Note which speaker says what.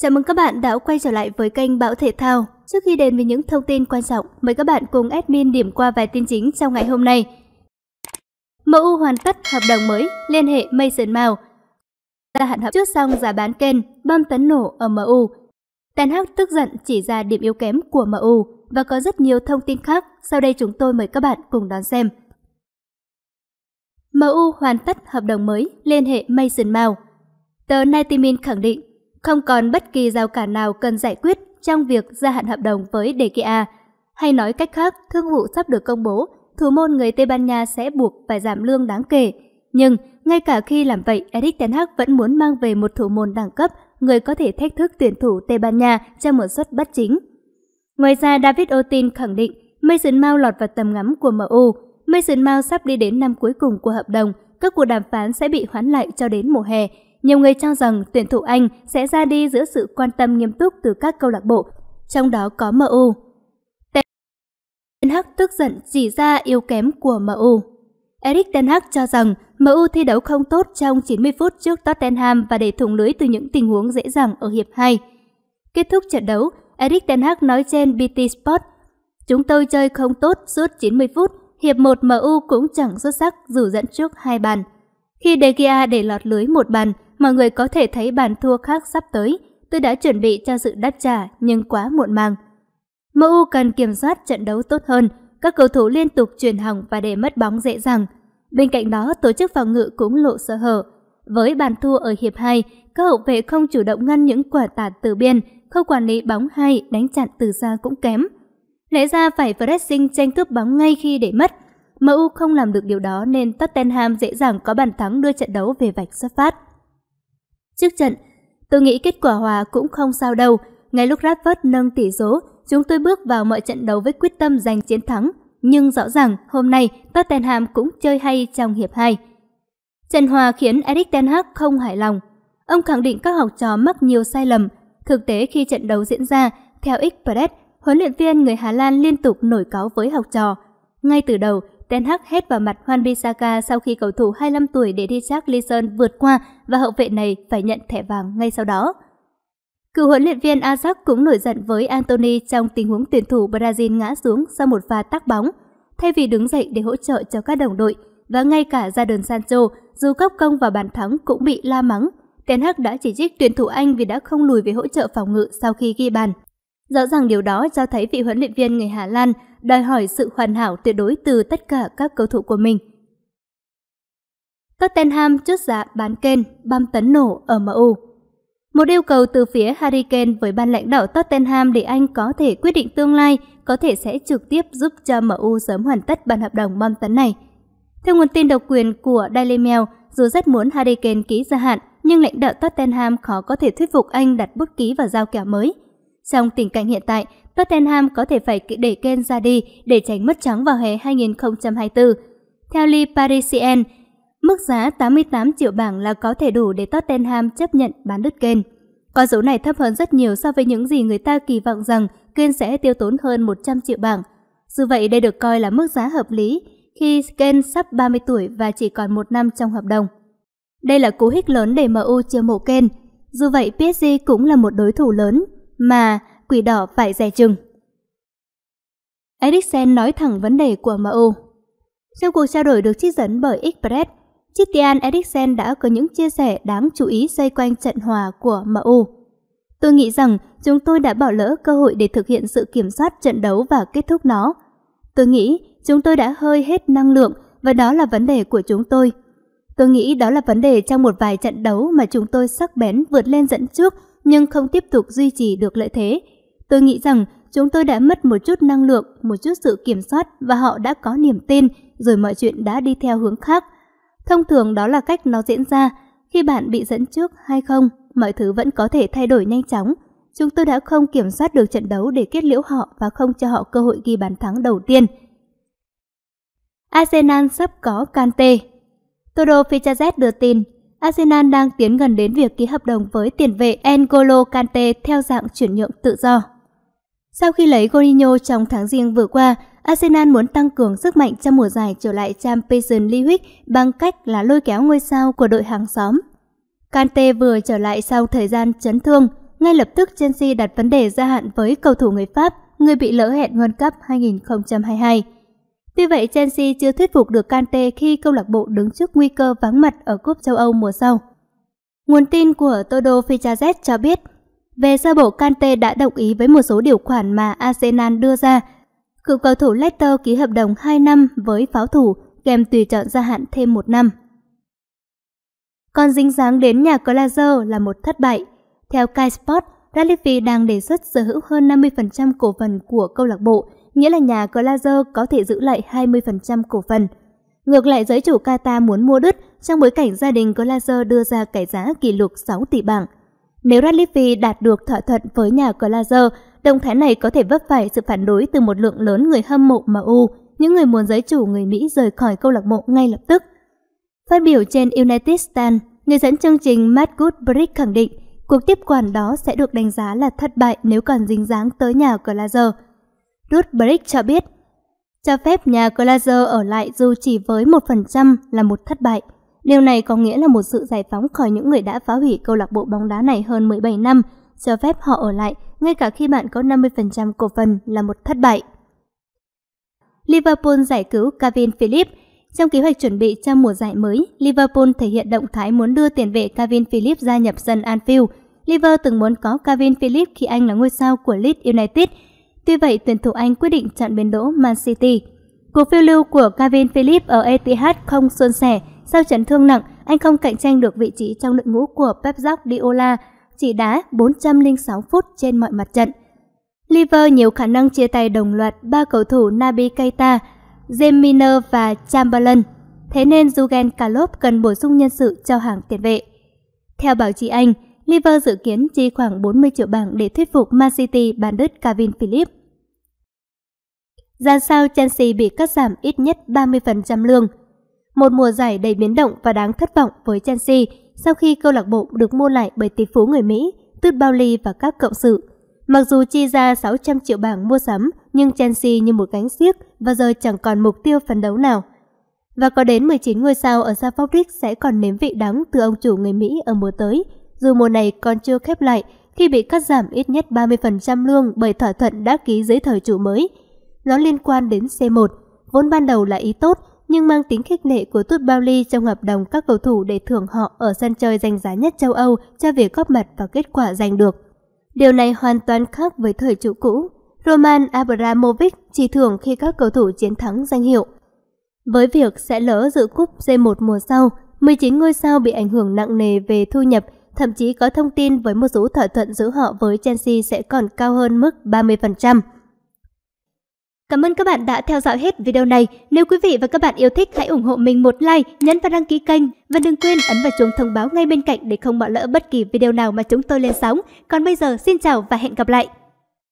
Speaker 1: Chào mừng các bạn đã quay trở lại với kênh Bão Thể Thao. Trước khi đến với những thông tin quan trọng, mời các bạn cùng admin điểm qua vài tin chính trong ngày hôm nay. MU hoàn tất hợp đồng mới, liên hệ Mason Mount. Gia hạn hợp trước xong giá bán kênh, bom tấn nổ ở MU. Ten Hag tức giận chỉ ra điểm yếu kém của MU và có rất nhiều thông tin khác. Sau đây chúng tôi mời các bạn cùng đón xem. MU hoàn tất hợp đồng mới, liên hệ Mason Mount. Tờ Nightmin khẳng định không còn bất kỳ rào cản nào cần giải quyết trong việc gia hạn hợp đồng với DKA. Hay nói cách khác, thương vụ sắp được công bố, thủ môn người Tây Ban Nha sẽ buộc phải giảm lương đáng kể. Nhưng, ngay cả khi làm vậy, Eric Ten Hag vẫn muốn mang về một thủ môn đẳng cấp, người có thể thách thức tuyển thủ Tây Ban Nha trong một suất bất chính. Ngoài ra, David Otin khẳng định Mason Mount lọt vào tầm ngắm của MU. Mason Mount sắp đi đến năm cuối cùng của hợp đồng, các cuộc đàm phán sẽ bị hoãn lại cho đến mùa hè nhiều người cho rằng tuyển thủ Anh sẽ ra đi giữa sự quan tâm nghiêm túc từ các câu lạc bộ, trong đó có MU. Ten Hag tức giận chỉ ra yếu kém của MU. Eric Ten Hag cho rằng MU thi đấu không tốt trong 90 phút trước Tottenham và để thủng lưới từ những tình huống dễ dàng ở hiệp 2. Kết thúc trận đấu, Eric Ten Hag nói trên BT Sport, Chúng tôi chơi không tốt suốt 90 phút, hiệp 1 MU cũng chẳng xuất sắc dù dẫn trước hai bàn. Khi De Gea để lọt lưới một bàn, mọi người có thể thấy bàn thua khác sắp tới. Tôi đã chuẩn bị cho sự đáp trả nhưng quá muộn màng. MU cần kiểm soát trận đấu tốt hơn, các cầu thủ liên tục truyền hỏng và để mất bóng dễ dàng. Bên cạnh đó, tổ chức phòng ngự cũng lộ sơ hở. Với bàn thua ở hiệp 2, các hậu vệ không chủ động ngăn những quả tạt từ biên, không quản lý bóng hay đánh chặn từ xa cũng kém. Lẽ ra phải pressing tranh cướp bóng ngay khi để mất. MU không làm được điều đó nên Tottenham dễ dàng có bàn thắng đưa trận đấu về vạch xuất phát trước trận. Tôi nghĩ kết quả hòa cũng không sao đâu. Ngay lúc Radford nâng tỷ số, chúng tôi bước vào mọi trận đấu với quyết tâm giành chiến thắng. Nhưng rõ ràng hôm nay Tottenham cũng chơi hay trong hiệp 2. Trận hòa khiến Eric Ten Hag không hài lòng. Ông khẳng định các học trò mắc nhiều sai lầm. Thực tế khi trận đấu diễn ra, theo Express, huấn luyện viên người Hà Lan liên tục nổi cáo với học trò. Ngay từ đầu, Ten Hag hét vào mặt Juan Bisaka sau khi cầu thủ 25 tuổi để đi Richard Lisson vượt qua và hậu vệ này phải nhận thẻ vàng ngay sau đó. Cựu huấn luyện viên Ajax cũng nổi giận với Anthony trong tình huống tuyển thủ Brazil ngã xuống sau một pha tắc bóng. Thay vì đứng dậy để hỗ trợ cho các đồng đội và ngay cả gia đình Sancho, dù góp công và bàn thắng cũng bị la mắng, Ten Hag đã chỉ trích tuyển thủ Anh vì đã không lùi về hỗ trợ phòng ngự sau khi ghi bàn. Rõ ràng điều đó cho thấy vị huấn luyện viên người Hà Lan đòi hỏi sự hoàn hảo tuyệt đối từ tất cả các cầu thủ của mình. Tottenham chốt giá bán Kane băm tấn nổ ở MU. Một yêu cầu từ phía Harry Kane với ban lãnh đạo Tottenham để anh có thể quyết định tương lai có thể sẽ trực tiếp giúp cho MU sớm hoàn tất bản hợp đồng băm tấn này. Theo nguồn tin độc quyền của Daily Mail, dù rất muốn Harry Kane ký gia hạn, nhưng lãnh đạo Tottenham khó có thể thuyết phục anh đặt bút ký vào giao kèo mới – trong tình cảnh hiện tại, Tottenham có thể phải đẩy Kane ra đi để tránh mất trắng vào hè 2024. Theo Lee Parisien, mức giá 88 triệu bảng là có thể đủ để Tottenham chấp nhận bán đứt Kane. Con số này thấp hơn rất nhiều so với những gì người ta kỳ vọng rằng Kane sẽ tiêu tốn hơn 100 triệu bảng. Dù vậy, đây được coi là mức giá hợp lý khi Kane sắp 30 tuổi và chỉ còn một năm trong hợp đồng. Đây là cú hích lớn để MU chiêu mộ Kane. Dù vậy, PSG cũng là một đối thủ lớn mà quỷ đỏ phải dè chừng. Ericsson nói thẳng vấn đề của MU. Trong cuộc trao đổi được trích dẫn bởi Express, Christian Ericsson đã có những chia sẻ đáng chú ý xoay quanh trận hòa của MU. Tôi nghĩ rằng chúng tôi đã bỏ lỡ cơ hội để thực hiện sự kiểm soát trận đấu và kết thúc nó. Tôi nghĩ chúng tôi đã hơi hết năng lượng và đó là vấn đề của chúng tôi. Tôi nghĩ đó là vấn đề trong một vài trận đấu mà chúng tôi sắc bén vượt lên dẫn trước nhưng không tiếp tục duy trì được lợi thế. Tôi nghĩ rằng chúng tôi đã mất một chút năng lượng, một chút sự kiểm soát và họ đã có niềm tin, rồi mọi chuyện đã đi theo hướng khác. Thông thường đó là cách nó diễn ra, khi bạn bị dẫn trước hay không, mọi thứ vẫn có thể thay đổi nhanh chóng. Chúng tôi đã không kiểm soát được trận đấu để kết liễu họ và không cho họ cơ hội ghi bàn thắng đầu tiên. Arsenal sắp có Kante Todo Fichazet đưa tin, Arsenal đang tiến gần đến việc ký hợp đồng với tiền vệ N'Golo Kante theo dạng chuyển nhượng tự do. Sau khi lấy Gorinho trong tháng riêng vừa qua, Arsenal muốn tăng cường sức mạnh trong mùa giải trở lại Champions League bằng cách là lôi kéo ngôi sao của đội hàng xóm. Kante vừa trở lại sau thời gian chấn thương, ngay lập tức Chelsea đặt vấn đề gia hạn với cầu thủ người Pháp, người bị lỡ hẹn World Cup 2022. Tuy vậy, Chelsea chưa thuyết phục được Kante khi câu lạc bộ đứng trước nguy cơ vắng mặt ở cúp châu Âu mùa sau. Nguồn tin của Todo Fichazet cho biết, về sơ bộ Kante đã đồng ý với một số điều khoản mà Arsenal đưa ra. Cựu cầu thủ Leicester ký hợp đồng 2 năm với pháo thủ, kèm tùy chọn gia hạn thêm 1 năm. Còn dính dáng đến nhà Glazer là một thất bại. Theo Sky Sport, Radcliffe đang đề xuất sở hữu hơn 50% cổ phần của câu lạc bộ nghĩa là nhà Glazer có thể giữ lại 20% cổ phần. Ngược lại, giới chủ Qatar muốn mua đứt trong bối cảnh gia đình Glazer đưa ra cải giá kỷ lục 6 tỷ bảng. Nếu Radcliffe đạt được thỏa thuận với nhà Glazer, động thái này có thể vấp phải sự phản đối từ một lượng lớn người hâm mộ MU, những người muốn giới chủ người Mỹ rời khỏi câu lạc bộ ngay lập tức. Phát biểu trên United Stand, người dẫn chương trình Matt Goodrich khẳng định cuộc tiếp quản đó sẽ được đánh giá là thất bại nếu còn dính dáng tới nhà Glazer. Ruth Brick cho biết. Cho phép nhà Glazer ở lại dù chỉ với 1% là một thất bại. Điều này có nghĩa là một sự giải phóng khỏi những người đã phá hủy câu lạc bộ bóng đá này hơn 17 năm, cho phép họ ở lại, ngay cả khi bạn có 50% cổ phần là một thất bại. Liverpool giải cứu Kevin Phillips Trong kế hoạch chuẩn bị cho mùa giải mới, Liverpool thể hiện động thái muốn đưa tiền vệ Kevin Phillips gia nhập sân Anfield. Liverpool từng muốn có Kevin Phillips khi anh là ngôi sao của Leeds United, Tuy vậy, tuyển thủ Anh quyết định chặn biến đỗ Man City. Cuộc phiêu lưu của Kevin Phillips ở Etihad không suôn sẻ. Sau chấn thương nặng, anh không cạnh tranh được vị trí trong đội ngũ của Pep Guardiola, chỉ đá 406 phút trên mọi mặt trận. Liver nhiều khả năng chia tay đồng loạt ba cầu thủ Naby Keita, Zeminer và Chamberlain. Thế nên Jurgen Klopp cần bổ sung nhân sự cho hàng tiền vệ. Theo báo chí Anh, Liver dự kiến chi khoảng 40 triệu bảng để thuyết phục Man City bán đứt Kevin Phillips. Ra sao Chelsea bị cắt giảm ít nhất 30% lương? Một mùa giải đầy biến động và đáng thất vọng với Chelsea sau khi câu lạc bộ được mua lại bởi tỷ phú người Mỹ, Tut Bowley và các cộng sự. Mặc dù chi ra 600 triệu bảng mua sắm, nhưng Chelsea như một gánh xiếc và giờ chẳng còn mục tiêu phấn đấu nào. Và có đến 19 ngôi sao ở Southampton sẽ còn nếm vị đắng từ ông chủ người Mỹ ở mùa tới – dù mùa này còn chưa khép lại khi bị cắt giảm ít nhất 30% lương bởi thỏa thuận đã ký dưới thời chủ mới. Nó liên quan đến C1, vốn ban đầu là ý tốt nhưng mang tính khích lệ của Tút Bowley trong hợp đồng các cầu thủ để thưởng họ ở sân chơi danh giá nhất châu Âu cho việc góp mặt và kết quả giành được. Điều này hoàn toàn khác với thời chủ cũ. Roman Abramovich chỉ thưởng khi các cầu thủ chiến thắng danh hiệu. Với việc sẽ lỡ dự cúp C1 mùa sau, 19 ngôi sao bị ảnh hưởng nặng nề về thu nhập thậm chí có thông tin với một số thỏa thuận giữa họ với Chelsea sẽ còn cao hơn mức 30%. Cảm ơn các bạn đã theo dõi hết video này. Nếu quý vị và các bạn yêu thích, hãy ủng hộ mình một like, nhấn và đăng ký kênh. Và đừng quên ấn vào chuông thông báo ngay bên cạnh để không bỏ lỡ bất kỳ video nào mà chúng tôi lên sóng. Còn bây giờ, xin chào và hẹn gặp lại!